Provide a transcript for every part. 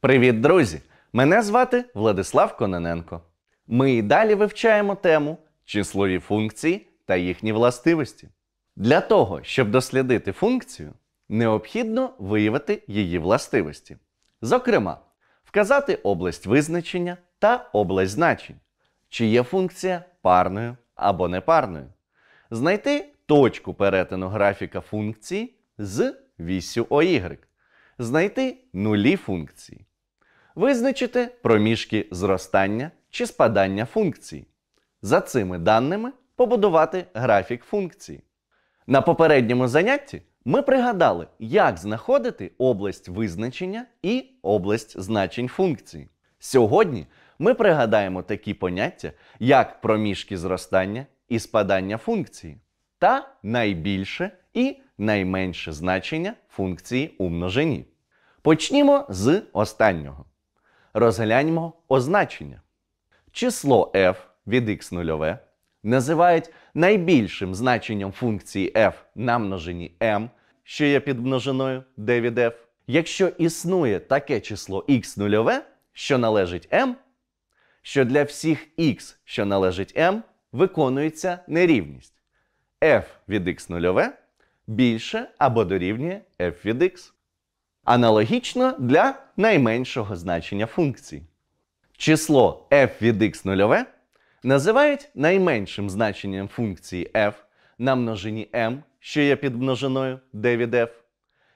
Привіт, друзі! Мене звати Владислав Кононенко. Ми і далі вивчаємо тему числові функції та їхні властивості. Для того, щоб дослідити функцію, необхідно виявити її властивості. Зокрема, вказати область визначення та область значень, чи є функція парною або непарною, знайти точку перетину графіка функції з вісю ОY, знайти нулі функції визначити проміжки зростання чи спадання функцій. За цими даними побудувати графік функції. На попередньому занятті ми пригадали, як знаходити область визначення і область значень функцій. Сьогодні ми пригадаємо такі поняття, як проміжки зростання і спадання функції, та найбільше і найменше значення функції у множині. Почнімо з останнього. Розгляньмо означення. Число f від x0 називають найбільшим значенням функції f на множині m, що є під множиною d від f. Якщо існує таке число x0, що належить m, що для всіх x, що належить m, виконується нерівність f від x0 більше або дорівнює f від x. Аналогічно для найменшого значення функції. Число f від x нульове називають найменшим значенням функції f на множині m, що є під множиною d від f.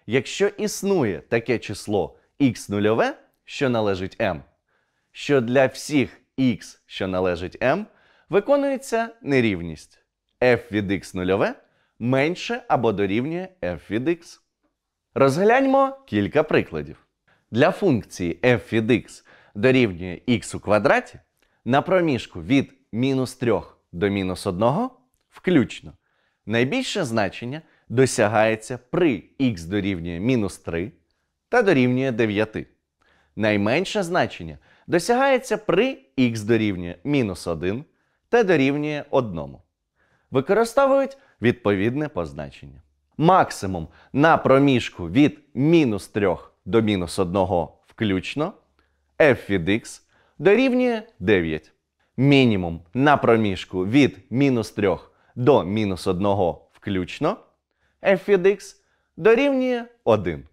Якщо існує таке число x нульове, що належить m, що для всіх x, що належить m, виконується нерівність f від x нульове менше або дорівнює f від x. Розгляньмо кілька прикладів. Для функції f від x дорівнює x у квадраті на проміжку від мінус 3 до мінус 1 включно. Найбільше значення досягається при х дорівнює мінус 3 та дорівнює 9. Найменше значення досягається при х дорівнює мінус 1 та дорівнює 1. Використовують відповідне позначення максимум на проміжку від мінус 3 до мінус 1 включно f від x дорівнює 9. Мінімум на проміжку від мінус 3 до мінус 1 включно f від x дорівнює 1.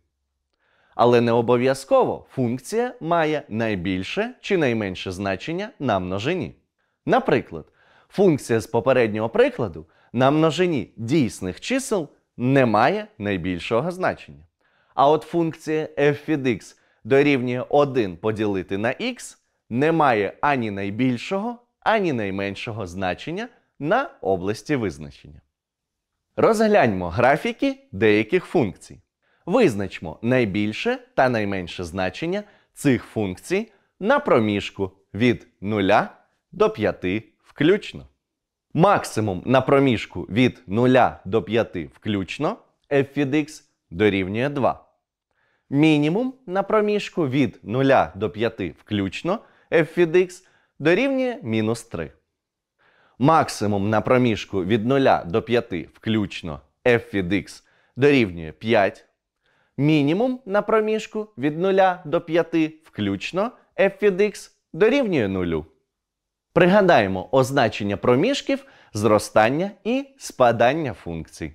Але не обов'язково функція має найбільше чи найменше значення на множині. Наприклад, функція з попереднього прикладу на множині дійсних чисел не має найбільшого значення. А от функція f від x дорівнює 1 поділити на x не має ані найбільшого, ані найменшого значення на області визначення. Розгляньмо графіки деяких функцій. Визначмо найбільше та найменше значення цих функцій на проміжку від 0 до 5 включно. Максимум на проміжку від 0 до 5 включно f від x дорівнює 2. Мінімум на проміжку від 0 до 5 включно f від x дорівнює мінус 3. Максимум на проміжку від 0 до 5 включно f від x дорівнює 5. Мінімум на проміжку від 0 до 5 включно f від x дорівнює 0. Пригадаємо означення проміжків зростання і спадання функцій.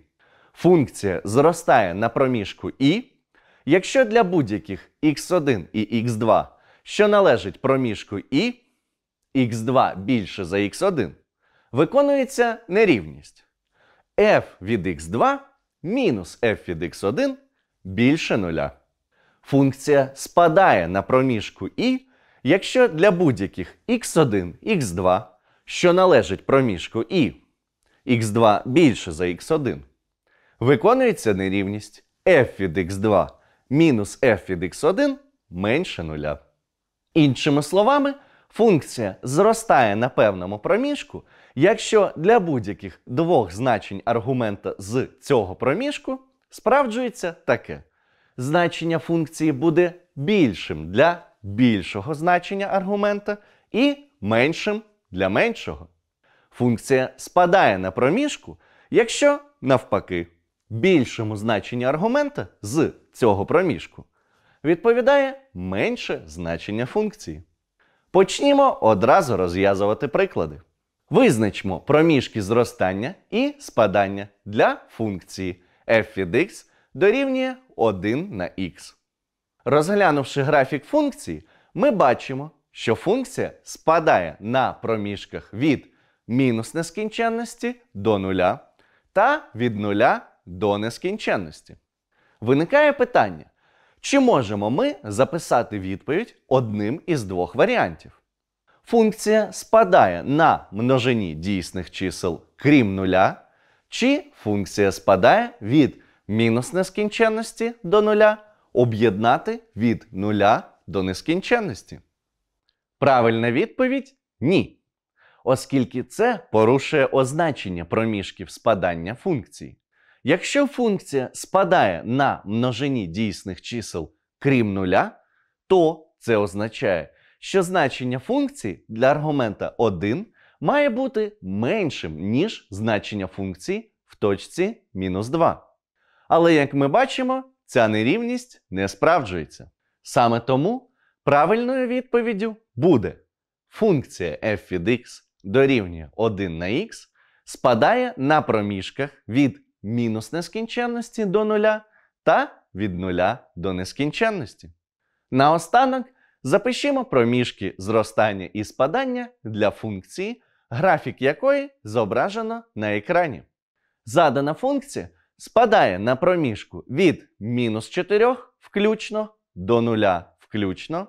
Функція зростає на проміжку і, якщо для будь-яких x1 і x2, що належить проміжку і, x2 більше за x1, виконується нерівність f від x2 мінус f від x1 більше нуля. Функція спадає на проміжку і. Якщо для будь-яких x1, x2, що належить проміжку i, x2 більше за x1, виконується нерівність f від x2 мінус f від x1 менше нуля. Іншими словами, функція зростає на певному проміжку, якщо для будь-яких двох значень аргумента з цього проміжку справджується таке. Значення функції буде більшим для більшого значення аргумента і меншим для меншого. Функція спадає на проміжку, якщо, навпаки, більшому значенню аргумента з цього проміжку відповідає менше значення функції. Почнімо одразу розв'язувати приклади. Визначмо проміжки зростання і спадання для функції f від x дорівнює 1 на х. Розглянувши графік функції, ми бачимо, що функція спадає на проміжках від мінус нескінченності до нуля та від нуля до нескінченності. Виникає питання, чи можемо ми записати відповідь одним із двох варіантів? Функція спадає на множині дійсних чисел крім нуля, чи функція спадає від мінус нескінченності до нуля об'єднати від нуля до нескінченності? Правильна відповідь ні. Оскільки це порушує означення проміжків спадання функції. Якщо функція спадає на множині дійсних чисел крім нуля, то це означає, що значення функції для аргумента 1 має бути меншим, ніж значення функції в точці мінус 2. Але як ми бачимо, ця нерівність не справджується. Саме тому правильною відповіддю буде функція f від x дорівнює 1 на x спадає на проміжках від мінус нескінченності до нуля та від нуля до нескінченності. Наостанок запишімо проміжки зростання і спадання для функції, графік якої зображено на екрані. Задана функція спадає на проміжку від мінус 4 включно до 0 включно,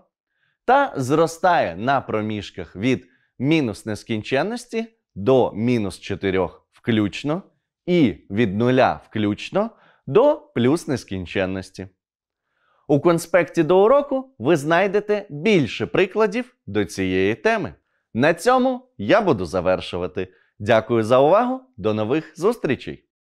та зростає на проміжках від мінус нескінченності до мінус 4 включно і від 0 включно до плюс нескінченності. У конспекті до уроку ви знайдете більше прикладів до цієї теми. На цьому я буду завершувати. Дякую за увагу. До нових зустрічей!